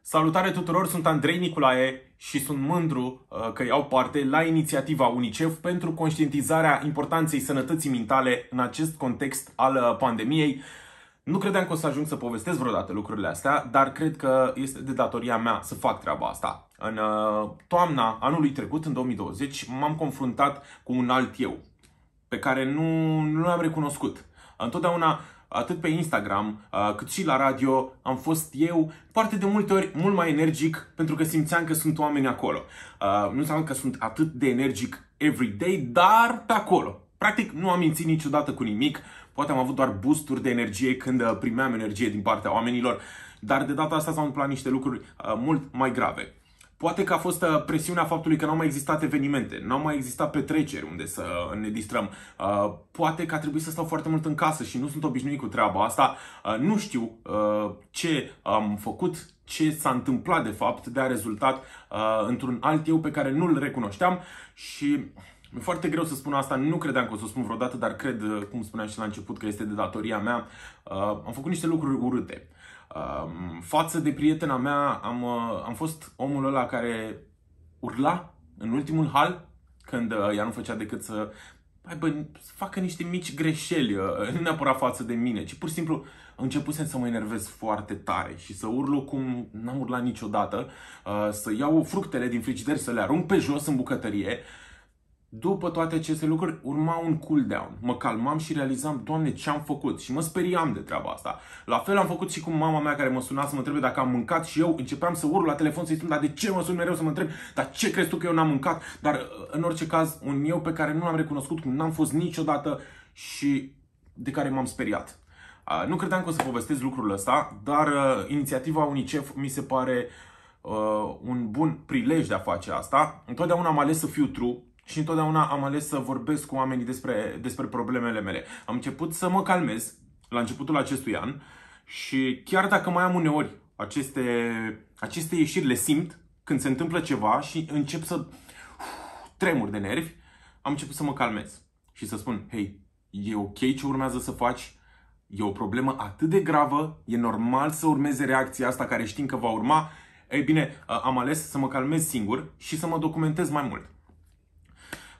Salutare tuturor, sunt Andrei Nicolae și sunt mândru uh, că iau parte la inițiativa UNICEF pentru conștientizarea importanței sănătății mentale în acest context al uh, pandemiei. Nu credeam că o să ajung să povestesc vreodată lucrurile astea, dar cred că este de datoria mea să fac treaba asta. În uh, toamna anului trecut, în 2020, m-am confruntat cu un alt eu pe care nu, nu l-am recunoscut. Întotdeauna atât pe Instagram, uh, cât și la radio, am fost eu foarte de multe ori mult mai energic pentru că simțeam că sunt oameni acolo. Uh, nu înseamnă că sunt atât de energic everyday, dar pe acolo. Practic nu am mințit niciodată cu nimic, poate am avut doar boosturi de energie când uh, primeam energie din partea oamenilor, dar de data asta s-au întâmplat niște lucruri mult mai grave. Poate că a fost uh, presiunea faptului că n-au mai existat evenimente, n-au mai existat petreceri unde să uh, ne distrăm. Uh, poate că a trebuit să stau foarte mult în casă și nu sunt obișnuit cu treaba asta. Nu știu ce am făcut, ce s-a întâmplat de fapt de a rezultat într-un alt eu pe care nu-l recunoșteam și E foarte greu să spun asta, nu credeam că o să o spun vreodată, dar cred, uh, cum spuneam și la început, că este de datoria mea. Uh, am făcut niște lucruri urâte. Uh, față de prietena mea am, uh, am fost omul ăla care urla în ultimul hal când uh, ea nu făcea decât să, hai bă, să facă niște mici greșeli, uh, nu neapărat față de mine, ci pur și simplu începusem să mă enervez foarte tare și să urlu cum n-am urlat niciodată, uh, să iau fructele din frigider, să le arunc pe jos în bucătărie, uh, după toate aceste lucruri, urma un cool-down. Mă calmam și realizam, Doamne, ce am făcut. Și mă speriam de treaba asta. La fel am făcut și cu mama mea care mă suna să mă întrebe dacă am mâncat și eu începeam să url la telefon să-i spun, dar de ce mă sun mereu să mă întreb, dar ce crezi tu că eu n-am mâncat? Dar, uh, în orice caz, un eu pe care nu l-am recunoscut, cum n-am fost niciodată și de care m-am speriat. Uh, nu credeam că o să povestesc lucrul ăsta, dar uh, inițiativa UNICEF mi se pare uh, un bun prilej de a face asta. Întotdeauna am ales să fiu true și întotdeauna am ales să vorbesc cu oamenii despre, despre problemele mele. Am început să mă calmez la începutul acestui an și chiar dacă mai am uneori aceste, aceste ieșiri, le simt când se întâmplă ceva și încep să tremur de nervi, am început să mă calmez și să spun, hei, e ok ce urmează să faci, e o problemă atât de gravă, e normal să urmeze reacția asta care știm că va urma. Ei bine, am ales să mă calmez singur și să mă documentez mai mult.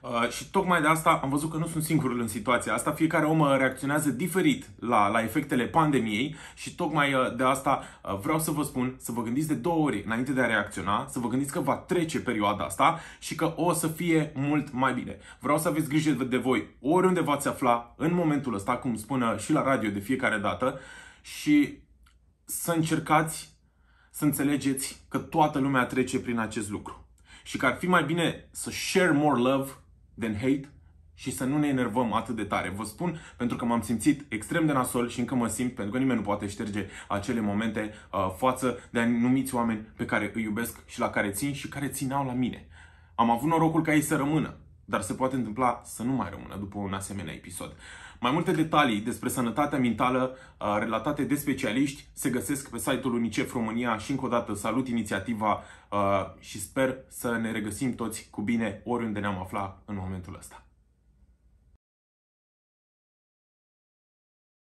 Uh, și tocmai de asta am văzut că nu sunt singurul în situația asta. Fiecare om uh, reacționează diferit la, la efectele pandemiei și tocmai uh, de asta vreau să vă spun să vă gândiți de două ori înainte de a reacționa, să vă gândiți că va trece perioada asta și că o să fie mult mai bine. Vreau să aveți grijă de voi oriunde v-ați afla în momentul ăsta, cum spună și la radio de fiecare dată și să încercați să înțelegeți că toată lumea trece prin acest lucru și că ar fi mai bine să share more love than hate și să nu ne enervăm atât de tare. Vă spun pentru că m-am simțit extrem de nasol și încă mă simt pentru că nimeni nu poate șterge acele momente uh, față de anumiți oameni pe care îi iubesc și la care țin și care țineau la mine. Am avut norocul ca ei să rămână dar se poate întâmpla să nu mai rămână după un asemenea episod. Mai multe detalii despre sănătatea mentală uh, relatate de specialiști se găsesc pe site-ul UNICEF România și încă o dată salut inițiativa uh, și sper să ne regăsim toți cu bine oriunde ne-am afla în momentul ăsta.